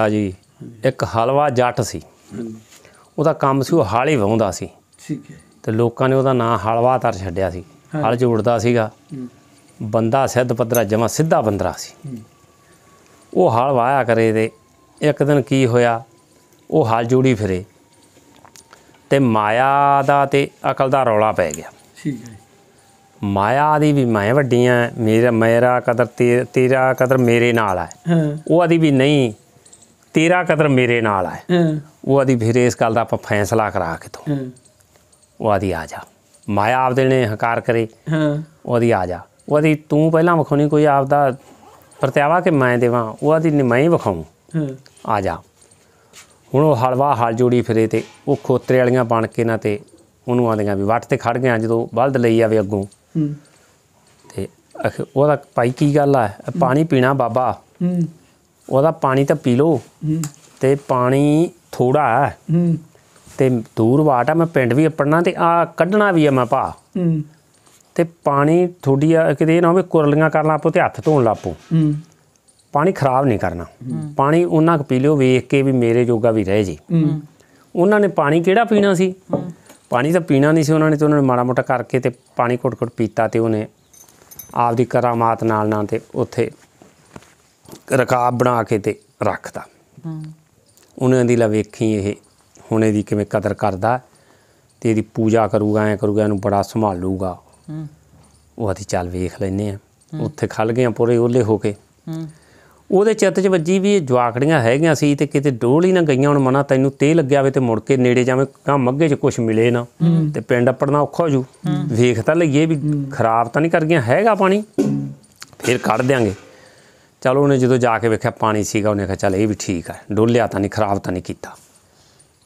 ਹਾਂ ਜੀ ਇੱਕ ਹਲਵਾ ਜੱਟ ਸੀ ਉਹਦਾ ਕੰਮ ਸੀ ਉਹ ਹਾਲ ਹੀ ਵਾਉਂਦਾ ਸੀ ਠੀਕ ਹੈ ਤੇ ਲੋਕਾਂ ਨੇ ਉਹਦਾ ਨਾਂ ਹਲਵਾ ਤਰ ਛੱਡਿਆ ਸੀ ਹਲ ਜੋੜਦਾ ਸੀਗਾ ਬੰਦਾ ਸਿੱਧ ਪੱਧਰਾ ਜਮਾ ਸਿੱਧਾ ਬੰਦਰਾ ਸੀ ਉਹ ਹਲ ਵਾਇਆ ਕਰੇ ਤੇ ਇੱਕ ਦਿਨ ਕੀ ਹੋਇਆ ਉਹ ਹਲ ਜੋੜੀ ਫਿਰੇ ਤੇ ਮਾਇਆ ਦਾ ਤੇ ਅਕਲ ਦਾ ਰੌਲਾ ਪੈ ਗਿਆ ਠੀਕ ਹੈ ਮਾਇਆ ਦੀ ਵੀ ਮੈਂ ਵੱਡੀਆਂ ਮੇਰਾ ਮੇਰਾ ਕਦਰ ਤੇਰਾ ਕਦਰ ਮੇਰੇ ਨਾਲ ਹੈ ਉਹ ਆਦੀ ਵੀ ਨਹੀਂ ਤੇਰਾ ਕਦਰ ਮੇਰੇ ਨਾਲ ਹੈ ਉਹ ਆਦੀ ਫਿਰ ਇਸ ਗੱਲ ਦਾ ਆਪਾਂ ਫੈਸਲਾ ਕਰਾ ਕੇ ਤੂੰ ਉਹ ਆਦੀ ਆ ਜਾ ਮਾਇਆ ਆਪਦੇ ਨੇ ਹੰਕਾਰ ਕਰੇ ਹਾਂ ਉਹਦੀ ਆ ਜਾ ਉਹਦੀ ਤੂੰ ਪਹਿਲਾਂ ਨਹੀਂ ਕੋਈ ਆਪਦਾ ਪ੍ਰਤਿਆਵਾ ਕਿ ਮੈਂ ਦੇਵਾਂ ਉਹਦੀ ਨਿਮਾਈ ਹੀ ਹਾਂ ਆ ਜਾ ਹੁਣ ਉਹ ਹਲਵਾ ਹਲ ਜੋੜੀ ਫਿਰੇ ਤੇ ਉਹ ਖੋਤਰੇ ਵਾਲੀਆਂ ਬਣ ਕੇ ਨਾ ਤੇ ਉਹਨੂੰ ਆਂਦੀਆਂ ਵੀ ਵੱਟ ਤੇ ਖੜ ਗਿਆ ਜਦੋਂ ਬਲਦ ਲਈ ਆਵੇ ਅੱਗੋਂ ਤੇ ਉਹਦਾ ਭਾਈ ਕੀ ਗੱਲ ਆ ਪਾਣੀ ਪੀਣਾ ਬਾਬਾ ਹੂੰ ਉਹਦਾ ਪਾਣੀ ਤਾਂ ਪੀ ਲੋ ਤੇ ਪਾਣੀ ਥੋੜਾ ਹੈ ਤੇ ਦੂਰ ਵਾਟ ਆ ਮੈਂ ਪਿੰਡ ਵੀ ਅਪੜਨਾ ਤੇ ਆ ਕੱਢਣਾ ਵੀ ਆ ਮੈਂ ਭਾ ਤੇ ਪਾਣੀ ਥੋੜੀ ਆ ਕਿਤੇ ਨਾ ਹੋਵੇ ਕੁਰਲੀਆਂ ਕਰ ਲਾਪੋ ਤੇ ਹੱਥ ਧੋਣ ਲਾਪੋ ਪਾਣੀ ਖਰਾਬ ਨਹੀਂ ਕਰਨਾ ਪਾਣੀ ਉਹਨਾਂ ਕ ਪੀ ਲਿਓ ਵੇਖ ਕੇ ਵੀ ਮੇਰੇ ਜੋਗਾ ਵੀ ਰਹੇ ਜੀ ਉਹਨਾਂ ਨੇ ਪਾਣੀ ਕਿਹੜਾ ਪੀਣਾ ਸੀ ਪਾਣੀ ਤਾਂ ਪੀਣਾ ਨਹੀਂ ਸੀ ਉਹਨਾਂ ਨੇ ਤੇ ਉਹਨਾਂ ਨੇ ਮਾੜਾ ਮੋਟਾ ਕਰਕੇ ਤੇ ਪਾਣੀ ਘੁੱਟ ਘੁੱਟ ਪੀਤਾ ਤੇ ਉਹਨੇ ਆਪਦੀ ਕਰਾਮਾਤ ਨਾਲ ਨਾਲ ਤੇ ਉੱਥੇ ਰਕਾਬ ਬਣਾ ਕੇ ਤੇ ਰੱਖਦਾ ਹੂੰ ਉਹਨਾਂ ਦੀ ਲਾ ਵੇਖੀ ਇਹ ਹੁਣੇ ਦੀ ਕਿਵੇਂ ਕਦਰ ਕਰਦਾ ਤੇ ਇਹਦੀ ਪੂਜਾ ਕਰੂਗਾ ਐ ਕਰੂਗਾ ਇਹਨੂੰ ਬੜਾ ਸੰਭਾਲੂਗਾ ਉਹ ਆਦੀ ਚੱਲ ਵੇਖ ਲੈਨੇ ਆ ਉੱਥੇ ਖਲ ਗਏ ਪੂਰੇ ਓਲੇ ਹੋ ਕੇ ਹੂੰ ਉਹਦੇ ਚਿੱਤ 'ਚ ਵੱਜੀ ਵੀ ਇਹ ਜਵਾਕੜੀਆਂ ਹੈਗੀਆਂ ਸੀ ਤੇ ਕਿਤੇ ਡੋਲ ਹੀ ਨਾ ਗਈਆਂ ਹੁਣ ਮਨਾ ਤੈਨੂੰ ਤੇ ਲੱਗਿਆ ਵੇ ਤੇ ਮੁੜ ਕੇ ਨੇੜੇ ਜਾਵੇਂ ਕਾਂ ਮੱਗੇ 'ਚ ਕੁਝ ਮਿਲੇ ਨਾ ਤੇ ਪਿੰਡ ਪੜਨਾ ਔਖਾ ਹੋ ਜੂ ਵੇਖ ਤਾਂ ਲਈਏ ਵੀ ਖਰਾਬ ਤਾਂ ਨਹੀਂ ਕਰ ਗਿਆ ਹੈਗਾ ਪਾਣੀ ਫੇਰ ਕੱਢ ਦਿਆਂਗੇ ਚਲ ਉਹਨੇ ਜਦੋਂ ਜਾ ਕੇ ਵੇਖਿਆ ਪਾਣੀ ਸੀਗਾ ਉਹਨੇ ਕਿਹਾ ਚਲ ਇਹ ਵੀ ਠੀਕ ਹੈ ਡੋਲਿਆ ਤਾਂ ਨਹੀਂ ਖਰਾਬ ਤਾਂ ਨਹੀਂ ਕੀਤਾ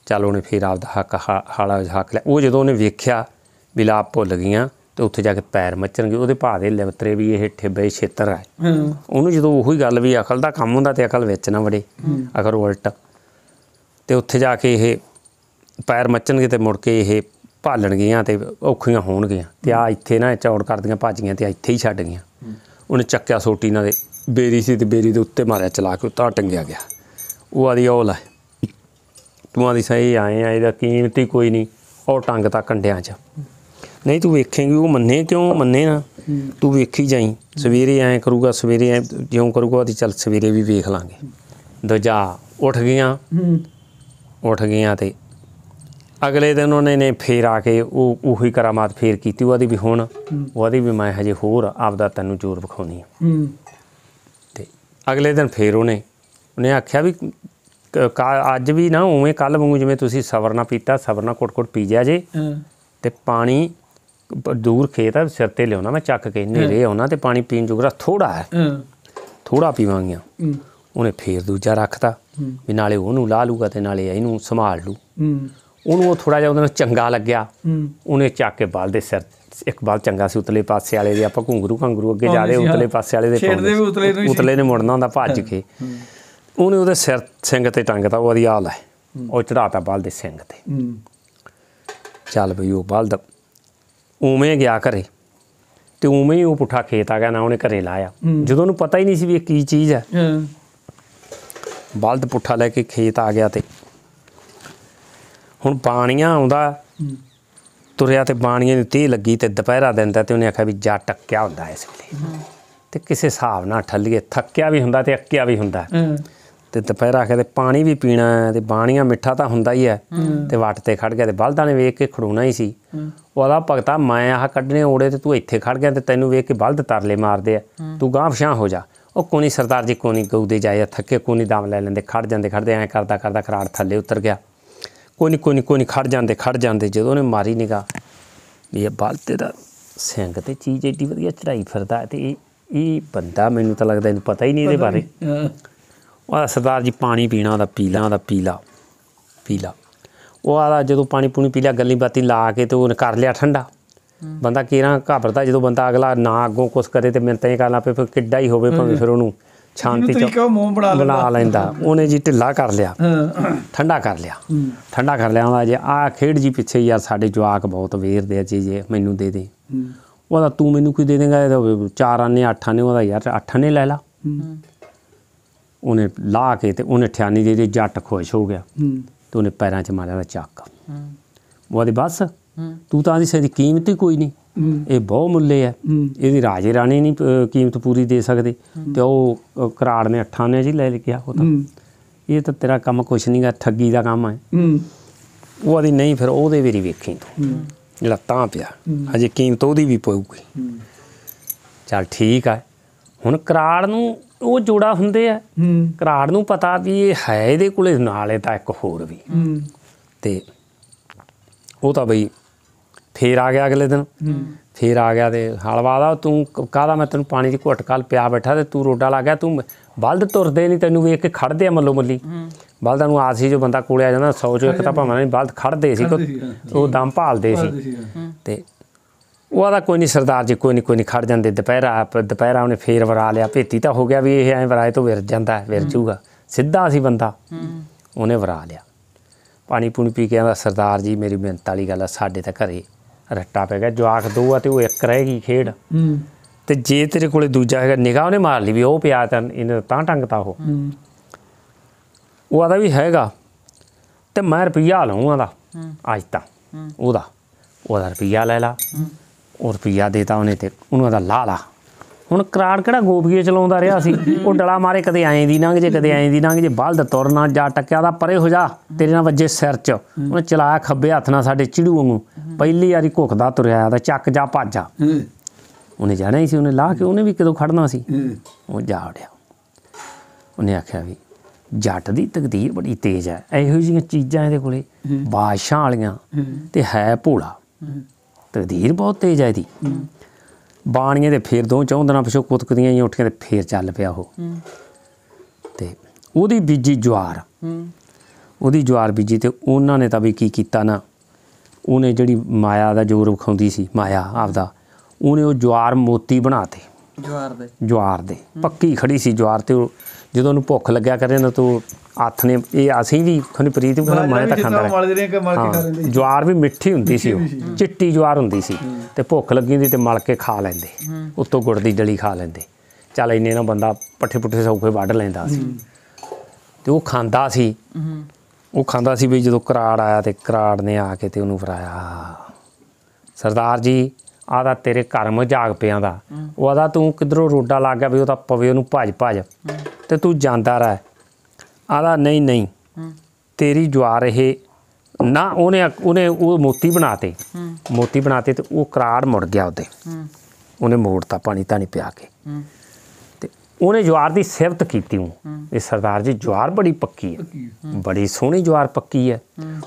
ਚਲ ਉਹਨੇ ਫੇਰ ਆਪਦਾ ਹੱਕ ਹਾਲਾ ਹੱਕ ਲਿਆ ਉਹ ਜਦੋਂ ਉਹਨੇ ਵੇਖਿਆ ਵਿਲਾਪ ਭੁੱਲ ਗਈਆਂ ਤੇ ਉੱਥੇ ਜਾ ਕੇ ਪੈਰ ਮੱਚਣਗੇ ਉਹਦੇ ਭਾ ਦੇ ਲਿਵਤਰੇ ਵੀ ਇਹ ਠੇਬੇ ਛੇਤਰ ਆ ਉਹਨੂੰ ਜਦੋਂ ਉਹੀ ਗੱਲ ਵੀ ਅਕਲ ਦਾ ਕੰਮ ਹੁੰਦਾ ਤੇ ਅਕਲ ਵਿੱਚ ਨਾ ਵੜੇ ਅਗਰ ਉਲਟ ਤੇ ਉੱਥੇ ਜਾ ਕੇ ਇਹ ਪੈਰ ਮੱਚਣਗੇ ਤੇ ਮੁੜ ਕੇ ਇਹ ਭਾਲਣ ਗਈਆਂ ਤੇ ਔਖੀਆਂ ਹੋਣਗੀਆਂ ਤੇ ਆ ਇੱਥੇ ਨਾ ਚੌੜ ਕਰਦੀਆਂ ਭਾਜੀਆਂ ਤੇ ਇੱਥੇ ਹੀ ਛੱਡ ਗਈਆਂ ਉਹਨੇ ਚੱਕਿਆ ਸੋਟੀ ਨਾਲ ਦੇ ਬੇਰੀ ਸੀ ਤੇ ਬੇਰੀ ਦੇ ਉੱਤੇ ਮਾਰਿਆ ਚਲਾ ਕੇ ਉਤਾਰ ਟੰਗਿਆ ਗਿਆ ਉਹ ਆਦੀ ਔਲ ਹੈ ਤੂੰ ਆਦੀ ਸਹੀ ਆਏ ਆ ਇਹਦਾ ਕੀਮਤੀ ਕੋਈ ਨਹੀਂ ਉਹ ਟੰਗ ਤਾਂ ਕੰਡਿਆਂ 'ਚ ਨਹੀਂ ਤੂੰ ਵੇਖੇਂਗੀ ਉਹ ਮੰਨੇ ਕਿਉਂ ਮੰਨੇ ਨਾ ਤੂੰ ਵੇਖੀ ਜਾਈ ਸਵੇਰੇ ਐ ਕਰੂਗਾ ਸਵੇਰੇ ਐ ਜਿਉਂ ਕਰੂਗਾ ਉਹਦੀ ਚੱਲ ਸਵੇਰੇ ਵੀ ਵੇਖ ਲਾਂਗੇ ਦੂਜਾ ਉੱਠ ਗਿਆ ਉੱਠ ਗਿਆ ਤੇ ਅਗਲੇ ਦਿਨ ਉਹਨੇ ਨੇ ਫੇਰ ਆ ਕੇ ਉਹ ਉਹੀ ਕਰਾਮਾਤ ਫੇਰ ਕੀਤੀ ਉਹਦੀ ਵੀ ਹੁਣ ਉਹਦੀ ਵੀ ਮੈਂ ਹਜੇ ਹੋਰ ਆਪਦਾ ਤੈਨੂੰ ਜ਼ੋਰ ਵਿਖਾਉਣੀ ਹੂੰ ਅਗਲੇ ਦਿਨ ਫੇਰ ਉਹਨੇ ਉਹਨੇ ਆਖਿਆ ਵੀ ਅੱਜ ਵੀ ਨਾ ਉਵੇਂ ਕੱਲ ਵਾਂਗੂ ਜਿਵੇਂ ਤੁਸੀਂ ਸਬਰ ਨਾ ਪੀਤਾ ਸਬਰ ਨਾ ਕੋਟ-ਕੋਟ ਪੀ ਜਾ ਜੇ ਤੇ ਪਾਣੀ ਦੂਰ ਖੇਤ ਆ ਸਿਰ ਤੇ ਲਿਆਉਣਾ ਮੈਂ ਚੱਕ ਕੇ ਨੇਰੇ ਆਉਣਾ ਤੇ ਪਾਣੀ ਪੀਣ ਜੁਗਰਾ ਥੋੜਾ ਹੈ ਥੋੜਾ ਪੀਵਾਂਗੀਆਂ ਉਹਨੇ ਫੇਰ ਦੂਜਾ ਰੱਖਤਾ ਵੀ ਨਾਲੇ ਉਹਨੂੰ ਲਾ ਲੂਗਾ ਤੇ ਨਾਲੇ ਇਹਨੂੰ ਸੰਭਾਲ ਲੂ ਉਹਨੂੰ ਉਹ ਥੋੜਾ ਜਿਹਾ ਉਹਦੇ ਨਾਲ ਚੰਗਾ ਲੱਗਿਆ ਉਹਨੇ ਚੱਕ ਕੇ ਬਾਲ ਦੇ ਸਿਰ ਇਕਬਾਲ ਚੰਗਾ ਸੀ ਉਤਲੇ ਪਾਸੇ ਵਾਲੇ ਦੇ ਆਪਾਂ ਘੁੰਗਰੂ ਘੰਗਰੂ ਅੱਗੇ ਜਾ ਰਹੇ ਉਤਲੇ ਪਾਸੇ ਵਾਲੇ ਦੇ ਛੇੜਦੇ ਵੀ ਉਤਲੇ ਨੂੰ ਉਤਲੇ ਨੇ ਮੁੜਨਾ ਹੁੰਦਾ ਭੱਜ ਕੇ ਉਹਨੇ ਉਹਦੇ ਸਿਰ ਸਿੰਘ ਤੇ ਟੰਗਤਾ ਉਹਦੀ ਆਲ ਹੈ ਉਹ ਚੜਾਤਾ ਬਾਲ ਦੇ ਸਿੰਘ ਤੇ ਚੱਲ ਬਈ ਉਹ ਬਾਲ ਦਾ ਉਵੇਂ ਗਿਆ ਕਰੇ ਤੇ ਉਵੇਂ ਹੀ ਉਹ ਪੁੱਠਾ ਖੇਤ ਆ ਗਿਆ ਨਾ ਉਹਨੇ ਘਰੇ ਲਾਇਆ ਜਦੋਂ ਉਹਨੂੰ ਪਤਾ ਹੀ ਨਹੀਂ ਸੀ ਵੀ ਇਹ ਕੀ ਚੀਜ਼ ਹੈ ਬਲਦ ਪੁੱਠਾ ਲੈ ਕੇ ਖੇਤ ਆ ਗਿਆ ਤੇ ਹੁਣ ਪਾਣੀਆਂ ਆਉਂਦਾ ਤੁਰਿਆ ਤੇ ਬਾਣੀਆਂ ਨੂੰ ਤੀਹ ਲੱਗੀ ਤੇ ਦੁਪਹਿਰਾ ਦਿੰਦਾ ਤੇ ਉਹਨੇ ਆਖਿਆ ਵੀ ਜਾ ਟੱਕਿਆ ਹੁੰਦਾ ਇਸ ਵੇਲੇ ਤੇ ਕਿਸੇ ਹਿਸਾਬ ਨਾਲ ਠੱਲੀਏ ਥੱਕਿਆ ਵੀ ਹੁੰਦਾ ਤੇ ਅੱਕਿਆ ਵੀ ਹੁੰਦਾ ਤੇ ਦੁਪਹਿਰਾ ਆਖਿਆ ਤੇ ਪਾਣੀ ਵੀ ਪੀਣਾ ਤੇ ਬਾਣੀਆਂ ਮਿੱਠਾ ਤਾਂ ਹੁੰਦਾ ਹੀ ਹੈ ਤੇ ਵਾਟ ਤੇ ਖੜ ਗਿਆ ਤੇ ਬਲਦਾਂ ਨੇ ਵੇਖ ਕੇ ਖੜੂਣਾ ਹੀ ਸੀ ਉਹਦਾ ਭਗਤਾ ਮੈਂ ਆਹ ਕੱਢਨੇ ਓੜੇ ਤੇ ਤੂੰ ਇੱਥੇ ਖੜ ਗਿਆ ਤੇ ਤੈਨੂੰ ਵੇਖ ਕੇ ਬਲਦ ਤਰਲੇ ਮਾਰਦੇ ਆ ਤੂੰ ਗਾਂਹ ਫਸ਼ਾਂ ਹੋ ਜਾ ਉਹ ਕੋਨੀ ਸਰਦਾਰ ਜੀ ਕੋਨੀ ਗਊ ਦੇ ਜਾਇਆ ਥੱਕੇ ਕੋਨੀ ਦਾਮ ਲੈ ਲੈਂਦੇ ਖੜ ਜਾਂਦੇ ਖੜਦੇ ਐ ਕਰਦਾ ਕਰਦਾ ਖਰਾੜ ਥੱਲੇ ਉਤਰ ਗਿਆ ਕੋਈ ਨਹੀਂ ਕੋਈ ਨਹੀਂ ਕੋਈ ਨਹੀਂ ਖੜ ਜਾਂਦੇ ਖੜ ਜਾਂਦੇ ਜਦੋਂ ਉਹਨੇ ਮਾਰੀ ਨਿਗਾ ਵੀ ਇਹ ਬਾਲਤੇ ਦਾ ਸਿੰਘ ਤੇ ਚੀਜ਼ ਏਡੀ ਵਧੀਆ ਚੜਾਈ ਫਿਰਦਾ ਤੇ ਇਹ ਇਹ ਬੰਦਾ ਮੈਨੂੰ ਤਾਂ ਲੱਗਦਾ ਇਹਨੂੰ ਪਤਾ ਹੀ ਨਹੀਂ ਇਹਦੇ ਬਾਰੇ ਉਹ ਸਰਦਾਰ ਜੀ ਪਾਣੀ ਪੀਣਾ ਦਾ ਪੀਲਾ ਦਾ ਪੀਲਾ ਪੀਲਾ ਉਹ ਆ ਜਦੋਂ ਪਾਣੀ ਪੂਣੀ ਪੀ ਲਿਆ ਗੱਲੀ ਬਾਤੀ ਲਾ ਕੇ ਤੇ ਉਹਨੇ ਕਰ ਲਿਆ ਠੰਡਾ ਬੰਦਾ ਕਿਹੜਾ ਘਾਬਰਦਾ ਜਦੋਂ ਬੰਦਾ ਅਗਲਾ ਨਾ ਅੱਗੋਂ ਕੁਛ ਕਰੇ ਤੇ ਮੈਂ ਤਾਂ ਇਹ ਕਰਨਾ ਪਏ ਫਿਰ ਕਿੱਡਾ ਹੀ ਹੋਵੇ ਭਾਵੇਂ ਫਿਰ ਉਹਨੂੰ ਛਾਂਤੀ ਚ ਮੋਮ ਬਣਾ ਲੈਂਦਾ ਬਣਾ ਲੈਂਦਾ ਉਹਨੇ ਜੀ ਢਿੱਲਾ ਕਰ ਲਿਆ ਠੰਡਾ ਕਰ ਲਿਆ ਠੰਡਾ ਕਰ ਲਿਆ ਆ ਜੇ ਆ ਖੇਡ ਜੀ ਪਿੱਛੇ ਯਾਰ ਸਾਡੇ ਜਵਾਕ ਬਹੁਤ ਵੇਰ ਦੇ ਜੀ ਜੇ ਮੈਨੂੰ ਦੇ ਦੇ ਉਹਦਾ ਤੂੰ ਮੈਨੂੰ ਕੋਈ ਦੇ ਦੇਗਾ ਇਹਦਾ ਚਾਰ ਆਨੇ ਅੱਠ ਆਨੇ ਉਹਦਾ ਯਾਰ ਅੱਠ ਆਨੇ ਲੈ ਲਾ ਉਹਨੇ ਲਾ ਕੇ ਤੇ ਉਹਨੇ ਠਿਆਨੀ ਦੇ ਦੇ ਜੱਟ ਖੁਸ਼ ਹੋ ਗਿਆ ਤੇ ਉਹਨੇ ਪੈਰਾਂ 'ਚ ਮਾਰਿਆ ਚੱਕ ਉਹਦੇ ਬਸ ਤੂੰ ਤਾਂ ਦੀ ਸਹੀ ਕੀਮਤ ਹੀ ਕੋਈ ਨਹੀਂ ਇਹ ਮੁੱਲੇ ਆ ਇਹਦੀ ਰਾਜੇ ਰਾਣੀ ਨਹੀਂ ਕੀਮਤ ਪੂਰੀ ਦੇ ਸਕਦੇ ਤੇ ਉਹ ਕਰਾੜ ਨੇ ਅੱਠਾਂ ਨੇ ਜੀ ਲੈ ਲਿਆ ਉਹ ਤਾਂ ਇਹ ਤਾਂ ਤੇਰਾ ਕੰਮ ਕੁਛ ਨਹੀਂਗਾ ਠੱਗੀ ਦਾ ਕੰਮ ਹੈ ਉਹ ਆਦੀ ਨਹੀਂ ਫਿਰ ਉਹਦੇ ਵੇਰੀ ਵੇਖੀ ਤੂੰ ਜਿਹੜਾ ਤਾਂ ਪਿਆ ਹਜੇ ਕੀਮਤ ਉਹਦੀ ਵੀ ਪਊਗੀ ਚਲ ਠੀਕ ਆ ਹੁਣ ਕਰਾੜ ਨੂੰ ਉਹ ਜੋੜਾ ਹੁੰਦੇ ਆ ਕਰਾੜ ਨੂੰ ਪਤਾ ਵੀ ਇਹ ਹੈ ਇਹਦੇ ਕੋਲੇ ਨਾਲੇ ਤਾਂ ਇੱਕ ਹੋਰ ਵੀ ਤੇ ਉਹ ਤਾਂ ਬਈ ਫੇਰ ਆ ਗਿਆ ਅਗਲੇ ਦਿਨ ਫੇਰ ਆ ਗਿਆ ਤੇ ਹਲਵਾਦਾ ਤੂੰ ਕਾਹਦਾ ਮੈਂ ਤੈਨੂੰ ਪਾਣੀ ਦੀ ਘੁੱਟ ਕਾਲ ਪਿਆ ਬੈਠਾ ਤੇ ਤੂੰ ਰੋਡਾ ਲਾ ਗਿਆ ਤੂੰ ਬਲਦ ਤੁਰਦੇ ਨਹੀਂ ਤੈਨੂੰ ਵੇਖ ਕੇ ਖੜਦੇ ਆ ਮੱਲੋ ਮੱਲੀ ਬਲਦਾਂ ਨੂੰ ਆਸ ਸੀ ਜੋ ਬੰਦਾ ਕੋਲੇ ਆ ਜਾਂਦਾ 100 ਚੋਂ ਇੱਕ ਤਾਂ ਭਾਵੇਂ ਨਹੀਂ ਬਲਦ ਖੜਦੇ ਸੀ ਉਹ ਦਮ ਭਾਲਦੇ ਸੀ ਤੇ ਉਹ ਆਦਾ ਕੋਈ ਨਹੀਂ ਸਰਦਾਰ ਜੀ ਕੋਈ ਨਹੀਂ ਕੋਈ ਨਹੀਂ ਖੜ ਜਾਂਦੇ ਦੁਪਹਿਰਾ ਦੁਪਹਿਰਾ ਉਹਨੇ ਫੇਰ ਵਰਾ ਲਿਆ ਭੇਤੀ ਤਾਂ ਹੋ ਗਿਆ ਵੀ ਇਹ ਐ ਵਰਾਏ ਤੋਂ ਵਿਰ ਜਾਂਦਾ ਵਿਰ ਜੂਗਾ ਸਿੱਧਾ ਸੀ ਬੰਦਾ ਉਹਨੇ ਵਰਾ ਲਿਆ ਪਾਣੀ ਪੂਣੀ ਪੀ ਕੇ ਆਂਦਾ ਸਰਦਾਰ ਜੀ ਮੇਰੀ ਮਿਹਨਤ ਵਾਲੀ ਗੱਲ ਆ ਸਾਡੇ ਤਾਂ ਘਰੇ ਰੱਟਾ ਪੈ ਗਿਆ ਜਵਾਕ ਦੋ ਆ ਤੇ ਉਹ ਇੱਕ ਰਹਿ ਗਈ ਖੇਡ ਤੇ ਜੇ ਤੇਰੇ ਕੋਲੇ ਦੂਜਾ ਹੈਗਾ ਨਿਗਾਹ ਉਹਨੇ ਮਾਰ ਲਈ ਵੀ ਉਹ ਪਿਆ ਤਾਂ ਇਹਨੇ ਤਾਂ ਟੰਗਤਾ ਉਹ ਉਹ ਆਦਾ ਵੀ ਹੈਗਾ ਤੇ ਮੈਂ ਰੁਪਈਆ ਲਾਉਂ ਦਾ ਅੱਜ ਤਾਂ ਉਹਦਾ ਉਹਦਾ ਰੁਪਈਆ ਲੈ ਲਾ ਉਹ ਰੁਪਈਆ ਦੇਤਾ ਉਹਨੇ ਤੇ ਉਹਨਾਂ ਦਾ ਲਾ ਲਾ ਹੁਣ ਕਰਾੜ ਕਿਹੜਾ ਗੋਪੀਏ ਚਲਾਉਂਦਾ ਰਿਹਾ ਸੀ ਉਹ ਡਲਾ ਮਾਰੇ ਕਦੇ ਆਏ ਦੀ ਨਾ ਜੇ ਕਦੇ ਆਏ ਦੀ ਨਾ ਜੇ ਬਾਲ ਦਾ ਤੁਰਨਾ ਜਾ ਟੱਕਿਆ ਦਾ ਪਰੇ ਹੋ ਜਾ ਤੇਰੇ ਨਾਲ ਵੱਜੇ ਸਿਰ 'ਚ ਉਹਨੇ ਚਲਾਇਆ ਖੱਬੇ ਹੱਥ ਨਾਲ ਸਾਡੇ ਚਿੜੂ ਵਾਂਗੂ ਪਹਿਲੀ ਵਾਰੀ ਘੁੱਕਦਾ ਤੁਰਿਆ ਆਦਾ ਚੱਕ ਜਾ ਭਾਜਾ ਉਹਨੇ ਜਾਣਾ ਹੀ ਸੀ ਉਹਨੇ ਲਾ ਕੇ ਉਹਨੇ ਵੀ ਕਿਦੋਂ ਖੜਨਾ ਸੀ ਉਹ ਜਾ ਉੜਿਆ ਉਹਨੇ ਆਖਿਆ ਵੀ ਜੱਟ ਦੀ ਤਕਦੀਰ ਬੜੀ ਤੇਜ਼ ਹੈ ਇਹੋ ਜਿਹੀਆਂ ਚੀਜ਼ਾਂ ਇਹਦੇ ਕੋਲੇ ਬਾਦਸ਼ਾਹ ਵਾਲੀਆਂ ਤੇ ਹੈ ਭੋਲਾ ਤਕਦੀਰ ਬਹੁਤ ਤੇਜ਼ ਹੈ ਦੀ ਬਾਣੀਆਂ ਦੇ ਫੇਰ ਦੋ ਚੌਂ ਦਿਨਾਂ ਪਿਛੋਂ ਕੁਤਕਦੀਆਂ ਹੀ ਉੱਠੀਆਂ ਤੇ ਫੇਰ ਚੱਲ ਪਿਆ ਉਹ ਤੇ ਉਹਦੀ ਬੀਜੀ ਜਵਾਰ ਉਹਦੀ ਜਵਾਰ ਬੀਜੀ ਤੇ ਉਹਨਾਂ ਨੇ ਤਾਂ ਵੀ ਕੀ ਕੀਤਾ ਨਾ ਉਹਨੇ ਜਿਹੜੀ ਮਾਇਆ ਦਾ ਜੋਰ ਵਿਖਾਉਂਦੀ ਸੀ ਮਾਇਆ ਆਪਦਾ ਉਹਨੇ ਉਹ ਜਵਾਰ ਮੋਤੀ ਬਣਾਤੇ ਜਵਾਰ ਦੇ ਜਵਾਰ ਦੇ ਪੱਕੀ ਖੜੀ ਸੀ ਜਵਾਰ ਤੇ ਜਦੋਂ ਉਹਨੂੰ ਭੁੱਖ ਲੱਗਿਆ ਕਰੇ ਨਾ ਤੋ ਹੱਥ ਨੇ ਇਹ ਅਸੀਂ ਵੀ ਖਣੀ ਪ੍ਰੀਤ ਨੂੰ ਕਹਿੰਦਾ ਮੈਂ ਤਾਂ ਖਾਂਦਾ ਜਵਾਰ ਵੀ ਮਿੱਠੀ ਹੁੰਦੀ ਸੀ ਉਹ ਚਿੱਟੀ ਜਵਾਰ ਹੁੰਦੀ ਸੀ ਤੇ ਭੁੱਖ ਲੱਗੀ ਦੀ ਤੇ ਮਲ ਕੇ ਖਾ ਲੈਂਦੇ ਉੱਤੋਂ ਗੁੜ ਦੀ ਡਲੀ ਖਾ ਲੈਂਦੇ ਚੱਲ ਇੰਨੇ ਨਾ ਬੰਦਾ ਪੱਠੇ ਪੁੱਠੇ ਸੌਖੇ ਵੱਢ ਲੈਂਦਾ ਸੀ ਤੇ ਉਹ ਖਾਂਦਾ ਸੀ ਉਹ ਖਾਂਦਾ ਸੀ ਵੀ ਜਦੋਂ ਕਰਾੜ ਆਇਆ ਤੇ ਕਰਾੜ ਨੇ ਆ ਕੇ ਤੇ ਉਹਨੂੰ ਫਰਾਇਆ ਸਰਦਾਰ ਜੀ ਆਦਾ ਤੇਰੇ ਘਰ ਜਾਗ ਪਿਆਂ ਦਾ ਉਹ ਆਦਾ ਤੂੰ ਕਿਧਰੋਂ ਰੋਡਾ ਲੱਗ ਗਿਆ ਵੀ ਉਹ ਤਾਂ ਪਵੇ ਉਹਨੂੰ ਭਜ ਭਜ ਤੇ ਤੂੰ ਜਾਂਦਾ ਰਹਿ ਆਦਾ ਨਹੀਂ ਨਹੀਂ ਤੇਰੀ ਜਵਾਰ ਇਹ ਨਾ ਉਹਨੇ ਉਹਨੇ ਉਹ ਮੋਤੀ ਬਣਾਤੇ ਮੋਤੀ ਬਣਾਤੇ ਤੇ ਉਹ ਕਰਾੜ ਮੁੜ ਗਿਆ ਉਹਦੇ ਉਹਨੇ ਮੋੜਤਾ ਪਾਣੀ ਤਾਂ ਨਹੀਂ ਪਿਆ ਕੇ ਤੇ ਉਹਨੇ ਜਵਾਰ ਦੀ ਸਿਫਤ ਕੀਤੀ ਉਹ ਇਹ ਸਰਦਾਰ ਜੀ ਜਵਾਰ ਬੜੀ ਪੱਕੀ ਹੈ ਬੜੀ ਸੋਹਣੀ ਜਵਾਰ ਪੱਕੀ ਹੈ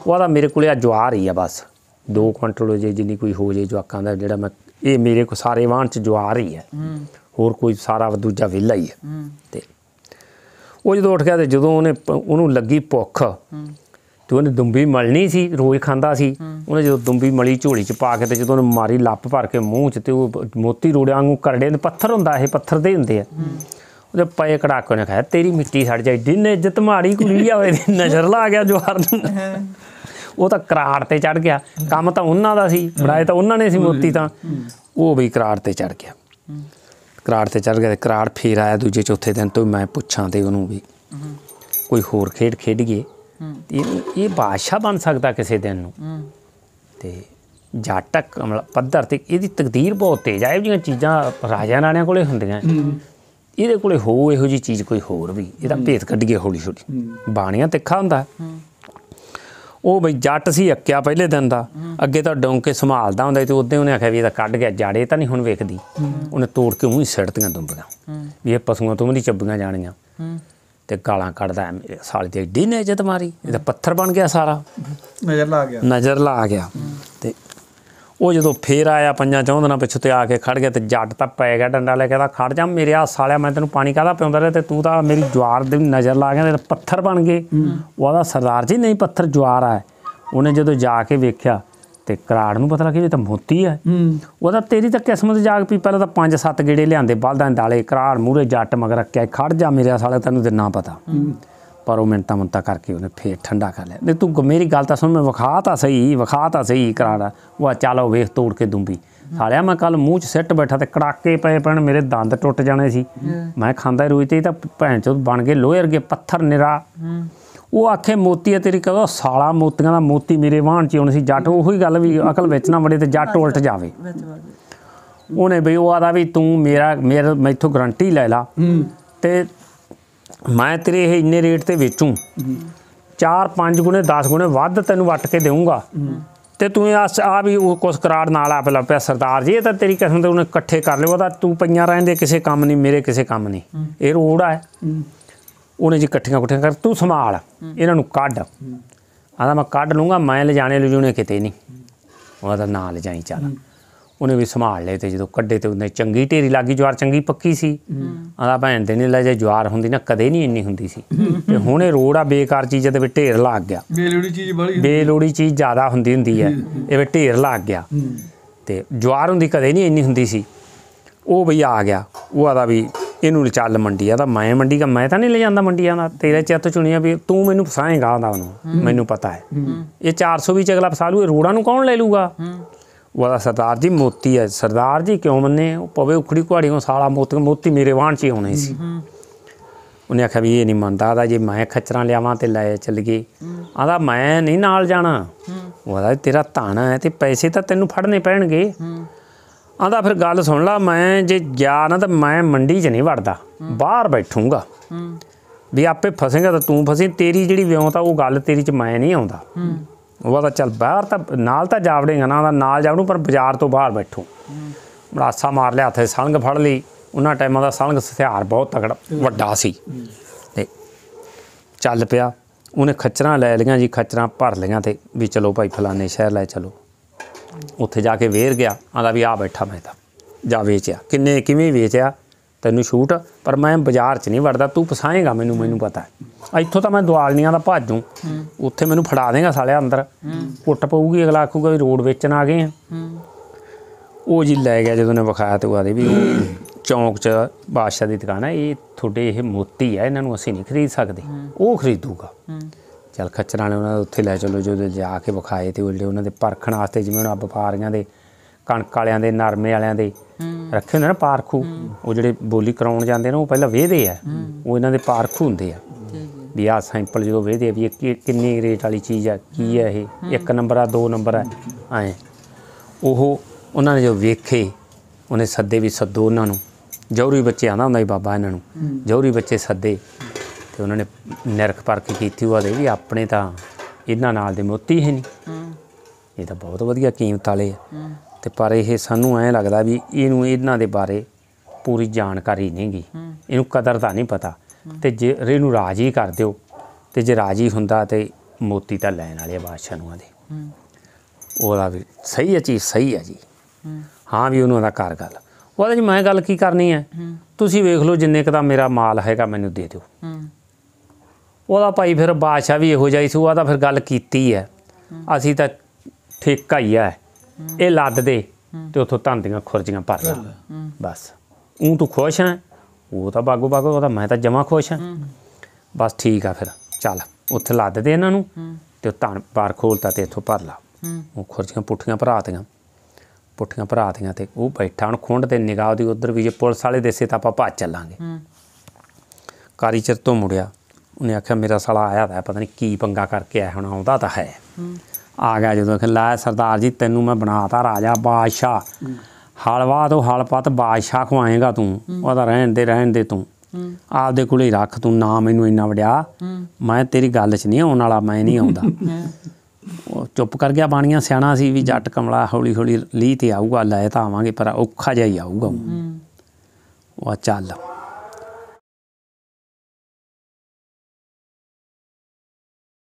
ਉਹਦਾ ਮੇਰੇ ਕੋਲੇ ਆ ਜਵਾਰ ਹੀ ਆ ਬਸ ਦੋ ਕੁਇੰਟਲ ਹੋ ਜੇ ਜਿੰਨੀ ਕੋਈ ਹੋ ਜੇ ਜਵਾਕਾਂ ਦਾ ਜਿਹੜਾ ਮੈਂ ਇਹ ਮੇਰੇ ਕੋ ਸਾਰੇ ਵਾਹਣ ਚ ਜਵਾਰ ਹੀ ਹੈ ਹੋਰ ਕੋਈ ਸਾਰਾ ਦੂਜਾ ਵਿਲਾ ਹੀ ਹੈ ਤੇ ਉਹ ਜਦੋਂ ਉੱਠ ਗਿਆ ਤੇ ਜਦੋਂ ਉਹਨੇ ਉਹਨੂੰ ਲੱਗੀ ਭੁੱਖ ਤੇ ਉਹਨੇ ਦੁੰਬੀ ਮਲਣੀ ਸੀ ਰੋਜ਼ ਖਾਂਦਾ ਸੀ ਉਹਨੇ ਜਦੋਂ ਦੁੰਬੀ ਮਲੀ ਝੋਲੀ ਚ ਪਾ ਕੇ ਤੇ ਜਦੋਂ ਉਹਨੇ ਮਾਰੀ ਲੱਪ ਭਰ ਕੇ ਮੂੰਹ ਚ ਤੇ ਉਹ ਮੋਤੀ ਰੋੜਿਆਂ ਵਾਂਗੂ ਕਰੜੇ ਦੇ ਪੱਥਰ ਹੁੰਦਾ ਇਹ ਪੱਥਰ ਦੇ ਹੁੰਦੇ ਆ ਉਹਦੇ ਪਏ ਕੜਾਕ ਨੇ ਖਾਇਆ ਤੇਰੀ ਮਿੱਟੀ ਛੱਡ ਜਾਈ ਦਿਨ ਇੱਜ਼ਤ ਮਾੜੀ ਕੁੜੀ ਆਵੇ ਨਜ਼ਰ ਲਾ ਗਿਆ ਜਵਾਰ ਨੂੰ ਉਹ ਤਾਂ ਕਰਾੜ ਤੇ ਚੜ ਗਿਆ ਕੰਮ ਤਾਂ ਉਹਨਾਂ ਦਾ ਸੀ ਬਣਾਏ ਤਾਂ ਉਹਨਾਂ ਨੇ ਸੀ ਮੋਤੀ ਤਾਂ ਉਹ ਵੀ ਕਰਾੜ ਤੇ ਚੜ ਗਿਆ ਕਰਾੜ ਤੇ ਚੜ ਗਿਆ ਤੇ ਕਰਾੜ ਫੇਰ ਆਇਆ ਦੂਜੇ ਚੌਥੇ ਦਿਨ ਤੋਂ ਮੈਂ ਪੁੱਛਾਂ ਤੇ ਉਹਨੂੰ ਵੀ ਕੋਈ ਹੋਰ ਖੇਡ ਖੇਡੀਏ ਇਹ ਇਹ ਬਾਦਸ਼ਾਹ ਬਣ ਸਕਦਾ ਕਿਸੇ ਦਿਨ ਨੂੰ ਤੇ ਜਾਟਕ ਪੱਧਰ ਤੇ ਇਹਦੀ ਤਕਦੀਰ ਬਹੁਤ ਤੇਜ਼ ਆ ਇਹ ਜੀਆਂ ਚੀਜ਼ਾਂ ਰਾਜਾ ਰਾਣਿਆਂ ਕੋਲੇ ਹੁੰਦੀਆਂ ਇਹਦੇ ਕੋਲੇ ਹੋ ਇਹੋ ਜੀ ਚੀਜ਼ ਕੋਈ ਹੋਰ ਵੀ ਇਹਦਾ ਭੇਤ ਕੱਢੀਏ ਹੌਲੀ ਹੌਲੀ ਬਾਣੀਆਂ ਤਿੱਖਾ ਹੁੰਦਾ ਉਹ ਬਈ ਜੱਟ ਸੀ ਅੱਕਿਆ ਪਹਿਲੇ ਦਿਨ ਦਾ ਅੱਗੇ ਤਾਂ ਡੋਂਕੇ ਸੰਭਾਲਦਾ ਹੁੰਦਾ ਤੇ ਉਦੋਂ ਉਹਨੇ ਆਖਿਆ ਵੀ ਇਹਦਾ ਕੱਢ ਗਿਆ ਜਾੜੇ ਤਾਂ ਨਹੀਂ ਹੁਣ ਵੇਖਦੀ ਉਹਨੇ ਤੋੜ ਕੇ ਉਹੀ ਸੜਤੀਆਂ ਦੁੰਬੀਆਂ ਵੀ ਇਹ ਪਸ਼ੂਆਂ ਤੋਂ ਵੀ ਚੱਬੀਆਂ ਜਾਣੀਆਂ ਤੇ ਗਾਲਾਂ ਕੱਢਦਾ ਮੇਰੇ ਸਾਲ ਦੀ ਡੀਨੇ ਜਿਤ ਮਾਰੀ ਇਹਦਾ ਪੱਥਰ ਬਣ ਗਿਆ ਸਾਰਾ ਨਜ਼ਰ ਲਾ ਗਿਆ ਨਜ਼ਰ ਲਾ ਗਿਆ ਤੇ ਉਹ ਜਦੋਂ ਫੇਰ ਆਇਆ ਪੰਜਾਂ ਚੌਂ ਦਿਨਾਂ ਪਿੱਛੇ ਤੇ ਆ ਕੇ ਖੜ ਗਿਆ ਤੇ ਜੱਟ ਤਾਂ ਪੈ ਗਿਆ ਡੰਡਾ ਲੈ ਕੇ ਕਹਿੰਦਾ ਖੜ ਜਾ ਮੇਰੇ ਆ ਸਾਲਿਆ ਮੈਂ ਤੈਨੂੰ ਪਾਣੀ ਕਾਹਦਾ ਪਿਉਂਦਾ ਰਿਹਾ ਤੇ ਤੂੰ ਤਾਂ ਮੇਰੀ ਜਵਾਰ ਦੀ ਨਜ਼ਰ ਲਾ ਗਿਆ ਤੇ ਪੱਥਰ ਬਣ ਗਏ ਉਹਦਾ ਸਰਦਾਰ ਜੀ ਨਹੀਂ ਪੱਥਰ ਜਵਾਰ ਆ ਉਹਨੇ ਜਦੋਂ ਜਾ ਕੇ ਵੇਖਿਆ ਤੇ ਕਰਾੜ ਨੂੰ ਪਤਾ ਲੱਗਿਆ ਇਹ ਤਾਂ ਮੋਤੀ ਹੈ ਉਹਦਾ ਤੇਰੀ ਤਾਂ ਕਿਸਮਤ ਜਾਗ ਪਈ ਪਹਿਲਾਂ ਤਾਂ ਪੰਜ ਸੱਤ ਗੇੜੇ ਲਿਆਂਦੇ ਬਲਦਾਂ ਦਾਲੇ ਕਰਾੜ ਮੂਰੇ ਜੱਟ ਮਗਰ ਰੱਖਿਆ ਖੜ ਜਾ ਮੇਰੇ ਸਾਲੇ ਤੈਨੂੰ ਦਿਨਾਂ ਪਤਾ ਪਰ ਉਹ ਮਿੰਟਾਂ ਮੁੰਤਾ ਕਰਕੇ ਉਹਨੇ ਫੇਰ ਠੰਡਾ ਕਰ ਲਿਆ ਨਹੀਂ ਤੂੰ ਮੇਰੀ ਗੱਲ ਤਾਂ ਸੁਣ ਮੈਂ ਵਿਖਾ ਤਾਂ ਸਹੀ ਵਿਖਾ ਤਾਂ ਸਹੀ ਕਰਾੜਾ ਉਹ ਆ ਚੱਲ ਵੇਖ ਤੋੜ ਕੇ ਦੂੰਬੀ ਸਾਲਿਆ ਮੈਂ ਕੱਲ ਮੂੰਹ 'ਚ ਸਿੱਟ ਬੈਠਾ ਤੇ ਕੜਾਕੇ ਪਏ ਪੈਣ ਮੇਰੇ ਦੰਦ ਟੁੱਟ ਜਾਣੇ ਸੀ ਮੈਂ ਖਾਂਦਾ ਰੋਈ ਤੇ ਤਾਂ ਭੈਣ ਚੋਂ ਬਣ ਗਏ ਲੋਹੇ ਵਰਗੇ ਪੱਥਰ ਨਿਰਾ ਉਹ ਆਖੇ ਮੋਤੀ ਤੇਰੀ ਕਹਦਾ ਸਾਲਾ ਮੋਤੀਆਂ ਦਾ ਮੋਤੀ ਮੇਰੇ ਵਾਹਣ 'ਚ ਹੁਣ ਸੀ ਜੱਟ ਉਹੀ ਗੱਲ ਵੀ ਅਕਲ ਵਿੱਚ ਨਾ ਵੜੇ ਤੇ ਜੱਟ ਉਲਟ ਜਾਵੇ ਉਹਨੇ ਬਈ ਉਹ ਆਦਾ ਵੀ ਤੂੰ ਮੇਰਾ ਮੇਰੇ ਮੈਥੋਂ ਗਰੰਟੀ ਲੈ ਲਾ ਤੇ ਮੈਂ ਤੇਰੇ ਇਹ ਇੰਨੇ ਰੇਟ ਤੇ ਵੇਚੂ 4-5 ਗੁਣੇ 10 ਗੁਣੇ ਵੱਧ ਤੈਨੂੰ ਵਟ ਕੇ ਦੇਵਾਂਗਾ ਤੇ ਤੂੰ ਆ ਵੀ ਉਹ ਕੁਸ ਕਰਾਰ ਨਾਲ ਆ ਪਿਆ ਪਿਆ ਸਰਦਾਰ ਜੀ ਇਹ ਤਾਂ ਤੇਰੀ ਕਿਸਮ ਤੇ ਉਹਨੇ ਇਕੱਠੇ ਕਰ ਲਿਓ ਉਹਦਾ ਤੂੰ ਪਈਆਂ ਰਹਿੰਦੇ ਕਿਸੇ ਕੰਮ ਨਹੀਂ ਮੇਰੇ ਕਿਸੇ ਕੰਮ ਨਹੀਂ ਇਹ ਰੋੜਾ ਹੈ ਉਹਨੇ ਜੀ ਇਕੱਠੀਆਂ ਇਕੱਠੀਆਂ ਕਰ ਤੂੰ ਸੰਭਾਲ ਇਹਨਾਂ ਨੂੰ ਕੱਢ ਆਦਾ ਮੈਂ ਕੱਢ ਲੂੰਗਾ ਮੈਂ ਲੈ ਲਈ ਲਿਜੂਣੇ ਕਿਤੇ ਨਹੀਂ ਉਹਦਾ ਨਾਲ ਜਾਈ ਚੱਲ ਉਹਨੇ ਵੀ ਸੰਭਾਲ ਲਏ ਤੇ ਜਦੋਂ ਕੱਢੇ ਤੇ ਉਹਨੇ ਚੰਗੀ ਢੇਰੀ ਲੱਗੀ ਜਵਾਰ ਚੰਗੀ ਪੱਕੀ ਸੀ ਆਂਦਾ ਭੈਣ ਦੇ ਨੇ ਲੈ ਜੇ ਜਵਾਰ ਹੁੰਦੀ ਨਾ ਕਦੇ ਨਹੀਂ ਇੰਨੀ ਹੁੰਦੀ ਸੀ ਤੇ ਹੁਣ ਇਹ ਰੋੜ ਆ ਬੇਕਾਰ ਚੀਜ਼ ਦੇ ਵਿੱਚ ਢੇਰ ਲੱਗ ਗਿਆ ਬੇਲੋੜੀ ਚੀਜ਼ ਬੜੀ ਬੇਲੋੜੀ ਚੀਜ਼ ਜ਼ਿਆਦਾ ਹੁੰਦੀ ਹੁੰਦੀ ਹੈ ਇਹ ਵਿੱਚ ਢੇਰ ਲੱਗ ਗਿਆ ਤੇ ਜਵਾਰ ਹੁੰਦੀ ਕਦੇ ਨਹੀਂ ਇੰਨੀ ਹੁੰਦੀ ਸੀ ਉਹ ਬਈ ਆ ਗਿਆ ਉਹ ਆਦਾ ਵੀ ਇਹਨੂੰ ਚੱਲ ਮੰਡੀ ਆਦਾ ਮੈਂ ਮੰਡੀ ਦਾ ਮੈਂ ਤਾਂ ਨਹੀਂ ਲੈ ਜਾਂਦਾ ਮੰਡੀਆਂ ਦਾ ਤੇਰੇ ਤੋਂ ਚੁਣੀਆਂ ਵੀ ਤੂੰ ਮੈਨੂੰ ਫਸਾਏਗਾ ਆਦਾ ਉਹਨੂੰ ਮੈਨੂੰ ਪਤਾ ਹੈ ਇਹ 400 ਵੀ ਚ ਅਗਲਾ ਫਸਾ ਲੂ ਇਹ ਰੋੜਾ ਨੂੰ ਕੌਣ ਲੈ ਲੂਗਾ ਉਹਦਾ ਸਰਦਾਰ ਜੀ ਮੋਤੀ ਹੈ ਸਰਦਾਰ ਜੀ ਕਿਉਂ ਮੰਨੇ ਉਹ ਪਵੇ ਉਖੜੀ ਕੁਹਾੜੀ ਨੂੰ ਸਾਲਾ ਮੋਤੀ ਮੋਤੀ ਮੇਰੇ ਵਾਹਣ 'ਚ ਹੀ ਆਉਣੇ ਸੀ ਉਹਨੇ ਆਖਿਆ ਵੀ ਇਹ ਨਹੀਂ ਮੰਨਦਾ ਦਾ ਜੇ ਮੈਂ ਖਚਰਾਂ ਲਿਆਵਾਂ ਤੇ ਲੈ ਚੱਲ ਗਏ ਆਂਦਾ ਮੈਂ ਨਹੀਂ ਨਾਲ ਜਾਣਾ ਉਹਦਾ ਤੇਰਾ ਧਾਣਾ ਹੈ ਤੇ ਪੈਸੇ ਤਾਂ ਤੈਨੂੰ ਫੜਨੇ ਪੈਣਗੇ ਆਂਦਾ ਫਿਰ ਗੱਲ ਸੁਣ ਲਾ ਮੈਂ ਜੇ ਗਿਆ ਨਾ ਤਾਂ ਮੈਂ ਮੰਡੀ 'ਚ ਨਹੀਂ ਵੜਦਾ ਬਾਹਰ ਬੈਠੂੰਗਾ ਵੀ ਆਪੇ ਫਸੇਗਾ ਤਾਂ ਤੂੰ ਫਸੇ ਤੇਰੀ ਜਿਹੜੀ ਵਿਉਂਤ ਆ ਉਹ ਗੱਲ ਤੇਰੀ 'ਚ ਮੈਂ ਨਹੀਂ ਆਉਂਦਾ ਉਹ ਤਾਂ ਚੱਲ ਬਾਹਰ ਤਾਂ ਨਾਲ ਤਾਂ ਜਾਵੜੇਗਾ ਨਾ ਨਾਲ ਜਾਵੜੂ ਪਰ ਬਾਜ਼ਾਰ ਤੋਂ ਬਾਹਰ ਬੈਠੂ ਬੜਾਸਾ ਮਾਰ ਲਿਆ ਹੱਥੇ ਸੰਗ ਫੜ ਲਈ ਉਹਨਾਂ ਟਾਈਮਾਂ ਦਾ ਸੰਗ ਸਥਿਆਰ ਬਹੁਤ ਤਕੜਾ ਵੱਡਾ ਸੀ ਤੇ ਚੱਲ ਪਿਆ ਉਹਨੇ ਖੱਚਰਾਂ ਲੈ ਲਈਆਂ ਜੀ ਖੱਚਰਾਂ ਭਰ ਲਈਆਂ ਤੇ ਵੀ ਚਲੋ ਭਾਈ ਫਲਾਣੇ ਸ਼ਹਿਰ ਲੈ ਚਲੋ ਉੱਥੇ ਜਾ ਕੇ ਵੇਰ ਗਿਆ ਆਂਦਾ ਵੀ ਆ ਬੈਠਾ ਮੈਂ ਤਾਂ ਜਾ ਵੇਚਿਆ ਕਿੰਨੇ ਕਿਵੇਂ ਵੇਚਿਆ ਤੈਨੂੰ ਛੂਟ ਪਰ ਮੈਂ ਬਾਜ਼ਾਰ 'ਚ ਨਹੀਂ ਵੜਦਾ ਤੂੰ ਫਸਾਏਗਾ ਮੈਨੂੰ ਮੈਨੂੰ ਪਤਾ ਇੱਥੋਂ ਤਾਂ ਮੈਂ ਦਵਾਲਨੀਆਂ ਦਾ ਭਾਜੂ ਉੱਥੇ ਮੈਨੂੰ ਫੜਾ ਦੇਗਾ ਸਾਲਿਆ ਅੰਦਰ ਕੁੱਟ ਪਊਗੀ ਅਗਲਾ ਆਖੂਗਾ ਵੀ ਰੋਡ ਵੇਚਣ ਆ ਗਏ ਆ ਉਹ ਜੀ ਲੈ ਗਿਆ ਜਦੋਂ ਨੇ ਵਿਖਾਇਆ ਤੇ ਉਹ ਆਦੇ ਵੀ ਚੌਂਕ 'ਚ ਬਾਦਸ਼ਾਹ ਦੀ ਦੁਕਾਨ ਹੈ ਇਹ ਤੁਹਾਡੇ ਇਹ ਮੋਤੀ ਹੈ ਇਹਨਾਂ ਨੂੰ ਅਸੀਂ ਨਹੀਂ ਖਰੀਦ ਸਕਦੇ ਉਹ ਖਰੀਦੂਗਾ ਚਲ ਖੱਚਰਾਂ ਵਾਲੇ ਉਹਨਾਂ ਦੇ ਉੱਥੇ ਲੈ ਚਲੋ ਜਦੋਂ ਜਾ ਕੇ ਵਿਖਾਏ ਤੇ ਉਹਲੇ ਉਹਨਾਂ ਦੇ ਪਰਖਣ ਵਾਸਤੇ ਜਿਵੇਂ ਉਹਨਾਂ ਵਪਾਰੀਆਂ ਦੇ ਕਣਕ ਵਾਲਿਆਂ ਦੇ ਨਰਮੇ ਵਾਲਿਆਂ ਦੇ ਰੱਖੇ ਹੁੰਦੇ ਨਾ ਪਾਰਖੂ ਉਹ ਜਿਹੜੇ ਬੋਲੀ ਕਰਾਉਣ ਜਾਂਦੇ ਨੇ ਉਹ ਪਹਿਲਾਂ ਵੇਦੇ ਆ ਉਹ ਇਹਨਾਂ ਦੇ ਪਾਰਖੂ ਹੁੰਦੇ ਆ ਵੀ ਆ ਸੈਂਪਲ ਜਦੋਂ ਵੇਦੇ ਆ ਵੀ ਇਹ ਕਿੰਨੀ ਰੇਟ ਵਾਲੀ ਚੀਜ਼ ਆ ਕੀ ਆ ਇਹ ਇੱਕ ਨੰਬਰ ਆ ਦੋ ਨੰਬਰ ਆ ਐ ਉਹ ਉਹਨਾਂ ਨੇ ਜੋ ਵੇਖੇ ਉਹਨੇ ਸੱਦੇ ਵੀ ਸੱਦੋ ਉਹਨਾਂ ਨੂੰ ਜੌਰੀ ਬੱਚੇ ਆਂਦਾ ਹੁੰਦਾ ਹੀ ਬਾਬਾ ਇਹਨਾਂ ਨੂੰ ਜੌਰੀ ਬੱਚੇ ਸੱਦੇ ਤੇ ਉਹਨਾਂ ਨੇ ਨਿਰਖ ਪਰਖ ਕੀਤੀ ਉਹਦੇ ਵੀ ਆਪਣੇ ਤਾਂ ਇਹਨਾਂ ਨਾਲ ਦੇ ਮੋਤੀ ਹੈ ਨਹੀਂ ਇਹ ਤਾਂ ਬਹੁਤ ਵਧੀਆ ਕੀਮਤ ਵਾਲੇ ਆ ਤੇ ਪਰ ਇਹ ਸਾਨੂੰ ਐ ਲੱਗਦਾ ਵੀ ਇਹਨੂੰ ਇਹਨਾਂ ਦੇ ਬਾਰੇ ਪੂਰੀ ਜਾਣਕਾਰੀ ਨਹੀਂਗੀ ਇਹਨੂੰ ਕਦਰ ਤਾਂ ਨਹੀਂ ਪਤਾ ਤੇ ਜੇ ਇਹਨੂੰ ਰਾਜੀ ਕਰ ਦਿਓ ਤੇ ਜੇ ਰਾਜੀ ਹੁੰਦਾ ਤੇ ਮੋਤੀ ਤਾਂ ਲੈਣ ਵਾਲੇ ਬਾਦਸ਼ਾਹ ਨੂੰ ਆਦੇ ਉਹਦਾ ਵੀ ਸਹੀ ਹੈ ਚੀਜ਼ ਸਹੀ ਹੈ ਜੀ ਹਾਂ ਵੀ ਉਹਨਾਂ ਦਾ ਕਰ ਗੱਲ ਉਹਦਾ ਜੀ ਮੈਂ ਗੱਲ ਕੀ ਕਰਨੀ ਹੈ ਤੁਸੀਂ ਵੇਖ ਲਓ ਜਿੰਨੇ ਕ ਦਾ ਮੇਰਾ ਮਾਲ ਹੈਗਾ ਮੈਨੂੰ ਦੇ ਦਿਓ ਉਹਦਾ ਭਾਈ ਫਿਰ ਬਾਦਸ਼ਾਹ ਵੀ ਇਹੋ ਜਾਈ ਸੀ ਉਹਦਾ ਫਿਰ ਗੱਲ ਕੀਤੀ ਹੈ ਅਸੀਂ ਤਾਂ ਠੇਕਾ ਹੀ ਹੈ ਇਹ ਲੱਦ ਦੇ ਤੇ ਉਥੋਂ ਧੰਦੀਆਂ ਖੁਰਜੀਆਂ ਭਰ ਲੈ ਬਸ ਉਹ ਤੂੰ ਖੁਸ਼ ਹੈ ਉਹ ਤਾਂ ਬਾਗੋ ਬਾਗੋ ਉਹਦਾ ਮੈਂ ਤਾਂ ਜਮਾ ਖੁਸ਼ ਹਾਂ ਬਸ ਠੀਕ ਆ ਫਿਰ ਚੱਲ ਉੱਥੇ ਲੱਦ ਦੇ ਇਹਨਾਂ ਨੂੰ ਤੇ ਉਹ ਧਨ ਬਾਰ ਖੋਲਤਾ ਤੇ ਇਥੋਂ ਭਰ ਲਾ ਉਹ ਖੁਰਜੀਆਂ ਪੁੱਠੀਆਂ ਭਰਾਤੀਆਂ ਪੁੱਠੀਆਂ ਭਰਾਤੀਆਂ ਤੇ ਉਹ ਬੈਠਾ ਹਣ ਖੁੰਡ ਤੇ ਨਿਗਾਹ ਉਹਦੀ ਉਧਰ ਵੀ ਜੇ ਪੁਲਿਸ ਵਾਲੇ ਦੇਸੇ ਤਾਂ ਆਪਾਂ ਭੱਜ ਚੱਲਾਂਗੇ ਕਾਰੀ ਚਿਰ ਤੋਂ ਮੁੜਿਆ ਉਹਨੇ ਆਖਿਆ ਮੇਰਾ ਸਾਲਾ ਆਇਆ ਤਾਂ ਪਤਾ ਨਹੀਂ ਕੀ ਪੰਗਾ ਕਰਕੇ ਆਇਆ ਹੁਣ ਆਉਂਦਾ ਤਾਂ ਹੈ ਆ ਗਿਆ ਜਦੋਂ ਕਿ ਲੈ ਸਰਦਾਰ ਜੀ ਤੈਨੂੰ ਮੈਂ ਬਣਾਤਾ ਰਾਜਾ ਬਾਦਸ਼ਾਹ ਹਲਵਾ ਤੋਂ ਹਲਪਤ ਬਾਦਸ਼ਾਹ ਖਵਾਏਗਾ ਤੂੰ ਉਹਦਾ ਰਹਿਣ ਦੇ ਰਹਿਣ ਦੇ ਤੂੰ ਆਪਦੇ ਕੋਲੇ ਰੱਖ ਤੂੰ ਨਾ ਮੈਨੂੰ ਇੰਨਾ ਵੜਿਆ ਮੈਂ ਤੇਰੀ ਗੱਲ 'ਚ ਨਹੀਂ ਆਉਣ ਵਾਲਾ ਮੈਂ ਨਹੀਂ ਆਉਂਦਾ ਉਹ ਚੁੱਪ ਕਰ ਗਿਆ ਬਾਣੀਆਂ ਸਿਆਣਾ ਸੀ ਵੀ ਜੱਟ ਕਮਲਾ ਹੌਲੀ ਹੌਲੀ ਲੀ ਤੇ ਆਊਗਾ ਲੈ ਤਾਂ ਆਵਾਂਗੇ ਪਰ ਔਖਾ ਜਿਹਾ ਹੀ ਆਊਗਾ ਉਹ ਚੱਲ